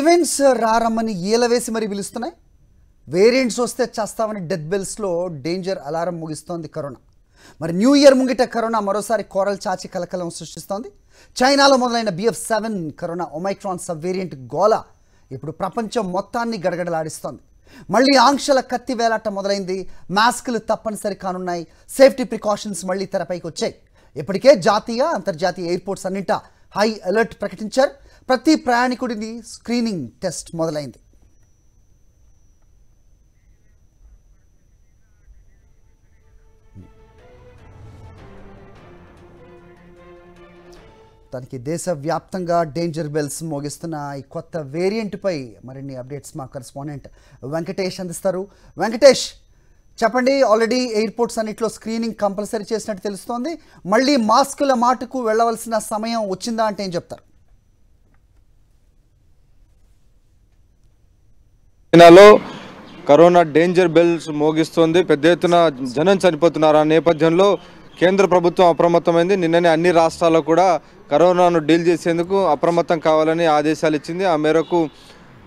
events రారమ్మని ఈలవేసి మరి పిలుస్తున్నాయి variants వస్తే చేస్తామని డెత్ బెల్స్లో డేంజర్ అలారం ముగిస్తోంది కరోనా మరి న్యూ ఇయర్ ముంగిట కరోనా మరోసారి కోరల్ చాచి కలకలం సృష్టిస్తోంది చైనాలో మొదలైన BF seven corona omicron sub variant గోళ ఇప్పుడు ప్రపంచం మొత్తాన్ని గడగడలాడిస్తోంది మళ్ళీ ఆంక్షల కత్తి వేలాట మొదలైంది మాస్కులు తప్పనిసరి కానున్నాయి సేఫ్టీ ప్రికాషన్స్ మళ్ళీ తెరపైకి వచ్చాయి ఇప్పటికే జాతీయ అంతర్జాతీయ ఎయిర్పోర్ట్స్ అన్నింటా హై అలర్ట్ ప్రకటించారు ప్రతి ప్రయాణికుడిని స్క్రీనింగ్ టెస్ట్ మొదలైంది తనకి దేశవ్యాప్తంగా డేంజర్ బెల్స్ మోగిస్తున్న ఈ కొత్త వేరియంట్పై మరిన్ని అప్డేట్స్ మా కరెస్పాండెంట్ వెంకటేష్ అందిస్తారు వెంకటేష్ చెప్పండి ఆల్రెడీ ఎయిర్పోర్ట్స్ అన్నింటిలో స్క్రీనింగ్ కంపల్సరీ చేసినట్టు తెలుస్తోంది మళ్ళీ మాస్కుల మాటకు వెళ్ళవలసిన సమయం వచ్చిందా అంటే ఏం చెప్తారు చైనాలో కరోనా డేంజర్ బెల్స్ మోగిస్తోంది పెద్ద ఎత్తున జనం చనిపోతున్నారు ఆ నేపథ్యంలో కేంద్ర ప్రభుత్వం అప్రమత్తమైంది నిన్ననే అన్ని రాష్ట్రాల్లో కూడా కరోనాను డీల్ చేసేందుకు అప్రమత్తం కావాలని ఆదేశాలు ఇచ్చింది ఆ మేరకు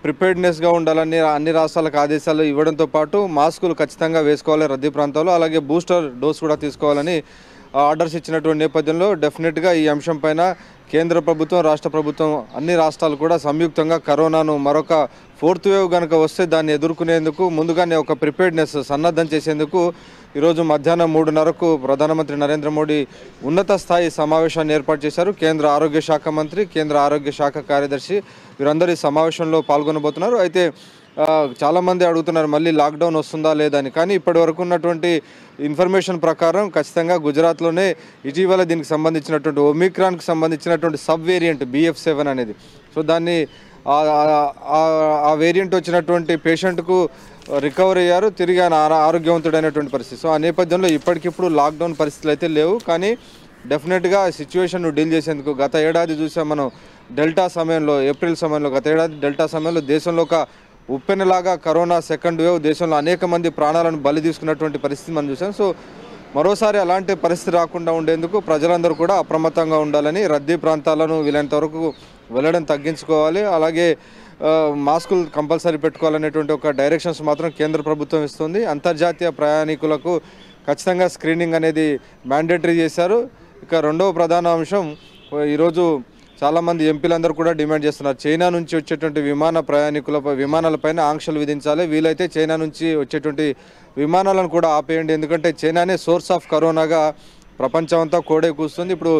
ప్రిపేర్డ్నెస్గా ఉండాలని అన్ని రాష్ట్రాలకు ఆదేశాలు ఇవ్వడంతో పాటు మాస్కులు ఖచ్చితంగా వేసుకోవాలి రద్దీ ప్రాంతాల్లో అలాగే బూస్టర్ డోస్ కూడా తీసుకోవాలని ఆర్డర్స్ ఇచ్చినటువంటి నేపథ్యంలో డెఫినెట్గా ఈ అంశం పైన కేంద్ర ప్రభుత్వం రాష్ట్ర ప్రభుత్వం అన్ని రాష్ట్రాలు కూడా సంయుక్తంగా కరోనాను మరొక ఫోర్త్ వేవ్ కనుక వస్తే దాన్ని ఎదుర్కొనేందుకు ముందుగానే ఒక ప్రిపేర్డ్నెస్ సన్నద్ధం చేసేందుకు ఈరోజు మధ్యాహ్నం మూడున్నరకు ప్రధానమంత్రి నరేంద్ర మోడీ ఉన్నత స్థాయి సమావేశాన్ని ఏర్పాటు చేశారు కేంద్ర ఆరోగ్య శాఖ మంత్రి కేంద్ర ఆరోగ్య శాఖ కార్యదర్శి వీరందరూ ఈ సమావేశంలో పాల్గొనబోతున్నారు అయితే చాలామంది అడుగుతున్నారు మళ్ళీ లాక్డౌన్ వస్తుందా లేదని కానీ ఇప్పటి వరకు ఉన్నటువంటి ఇన్ఫర్మేషన్ ప్రకారం ఖచ్చితంగా గుజరాత్లోనే ఇటీవల దీనికి సంబంధించినటువంటి ఒమిక్రాన్కి సంబంధించినటువంటి సబ్ వేరియంట్ బిఎఫ్ సెవెన్ అనేది సో దాన్ని ఆ వేరియంట్ వచ్చినటువంటి పేషెంట్కు రికవర్ అయ్యారు తిరిగి ఆయన ఆరోగ్యవంతుడైనటువంటి పరిస్థితి సో ఆ నేపథ్యంలో ఇప్పటికిప్పుడు లాక్డౌన్ పరిస్థితులు అయితే లేవు కానీ డెఫినెట్గా సిచ్యువేషన్ను డీల్ చేసేందుకు గత ఏడాది చూసాం మనం డెల్టా సమయంలో ఏప్రిల్ సమయంలో గత ఏడాది డెల్టా సమయంలో దేశంలో ఒక ఉప్పెనలాగా కరోనా సెకండ్ వేవ్ దేశంలో అనేక మంది ప్రాణాలను బలి తీసుకున్నటువంటి పరిస్థితి మనం చూసాం సో మరోసారి అలాంటి పరిస్థితి రాకుండా ఉండేందుకు ప్రజలందరూ కూడా అప్రమత్తంగా ఉండాలని రద్దీ ప్రాంతాలను వీలైనంత వరకు వెళ్ళడం తగ్గించుకోవాలి అలాగే మాస్కులు కంపల్సరీ పెట్టుకోవాలనేటువంటి ఒక డైరెక్షన్స్ మాత్రం కేంద్ర ప్రభుత్వం ఇస్తుంది అంతర్జాతీయ ప్రయాణికులకు ఖచ్చితంగా స్క్రీనింగ్ అనేది మ్యాండేటరీ చేశారు ఇక రెండవ ప్రధాన అంశం ఈరోజు చాలామంది ఎంపీలందరూ కూడా డిమాండ్ చేస్తున్నారు చైనా నుంచి వచ్చేటువంటి విమాన ప్రయాణికులపై విమానాలపైన ఆంక్షలు విధించాలి వీలైతే చైనా నుంచి వచ్చేటువంటి విమానాలను కూడా ఆపేయండి ఎందుకంటే చైనానే సోర్స్ ఆఫ్ కరోనాగా ప్రపంచమంతా కోడే కూస్తుంది ఇప్పుడు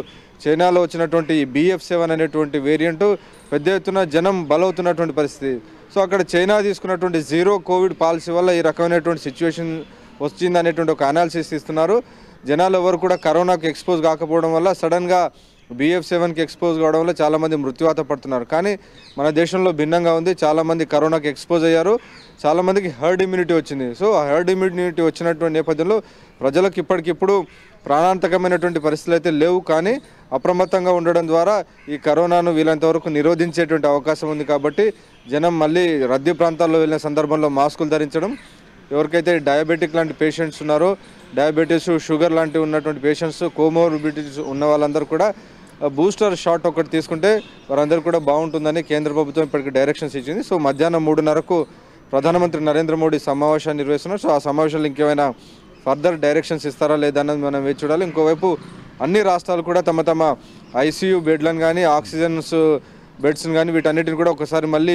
చైనాలో వచ్చినటువంటి బిఎఫ్ సెవెన్ అనేటువంటి వేరియంట్ పెద్ద ఎత్తున జనం బలవుతున్నటువంటి పరిస్థితి సో అక్కడ చైనా తీసుకున్నటువంటి జీరో కోవిడ్ పాలసీ వల్ల ఈ రకమైనటువంటి సిచ్యువేషన్ అనేటువంటి ఒక అనాలిసిస్ ఇస్తున్నారు జనాలు ఎవరు కూడా కరోనాకు ఎక్స్పోజ్ కాకపోవడం వల్ల సడన్గా బిఎఫ్ సెవెన్కి ఎక్స్పోజ్ కావడం వల్ల చాలామంది మృత్యువాత పడుతున్నారు కానీ మన దేశంలో భిన్నంగా ఉంది చాలామంది కరోనాకి ఎక్స్పోజ్ అయ్యారు చాలామందికి హర్డ్ ఇమ్యూనిటీ వచ్చింది సో ఆ హర్డ్ ఇమ్యూనిటీ వచ్చినటువంటి నేపథ్యంలో ప్రజలకు ఇప్పటికిప్పుడు ప్రాణాంతకమైనటువంటి పరిస్థితులు అయితే లేవు కానీ అప్రమత్తంగా ఉండడం ద్వారా ఈ కరోనాను వీలంత వరకు నిరోధించేటువంటి అవకాశం ఉంది కాబట్టి జనం మళ్ళీ రద్దీ ప్రాంతాల్లో వెళ్ళిన సందర్భంలో మాస్కులు ధరించడం ఎవరికైతే డయాబెటిక్ లాంటి పేషెంట్స్ ఉన్నారో డయాబెటీస్ షుగర్ లాంటి ఉన్నటువంటి పేషెంట్స్ కోమోర్బిటీస్ ఉన్న వాళ్ళందరూ కూడా బూస్టర్ షాట్ ఒకటి తీసుకుంటే వారందరూ కూడా బాగుంటుందని కేంద్ర ప్రభుత్వం ఇప్పటికి డైరెక్షన్స్ ఇచ్చింది సో మధ్యాహ్నం మూడున్నరకు ప్రధానమంత్రి నరేంద్ర మోడీ సమావేశాన్ని నిర్వహిస్తున్నారు సో ఆ సమావేశాలు ఇంకేమైనా ఫర్దర్ డైరెక్షన్స్ ఇస్తారా లేదా అన్నది మనం వేచి చూడాలి ఇంకోవైపు అన్ని రాష్ట్రాలు కూడా తమ తమ ఐసీయూ బెడ్లను కానీ ఆక్సిజన్స్ బెడ్స్ని కానీ వీటన్నిటిని కూడా ఒకసారి మళ్ళీ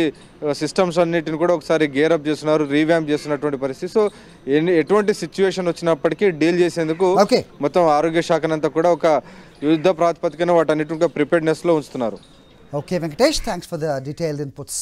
సిస్టమ్స్ అన్నిటిని కూడా ఒకసారి గేరప్ చేస్తున్నారు రీవ్యాంప్ చేస్తున్నటువంటి పరిస్థితి సో ఎటువంటి సిచ్యువేషన్ వచ్చినప్పటికీ డీల్ చేసేందుకు మొత్తం ఆరోగ్య శాఖనంతా కూడా ఒక యుద్ధ ప్రాతిపదికన వాటన్నిటిని లో ఉంచుతున్నారు okay Venkatesh thanks for the detailed inputs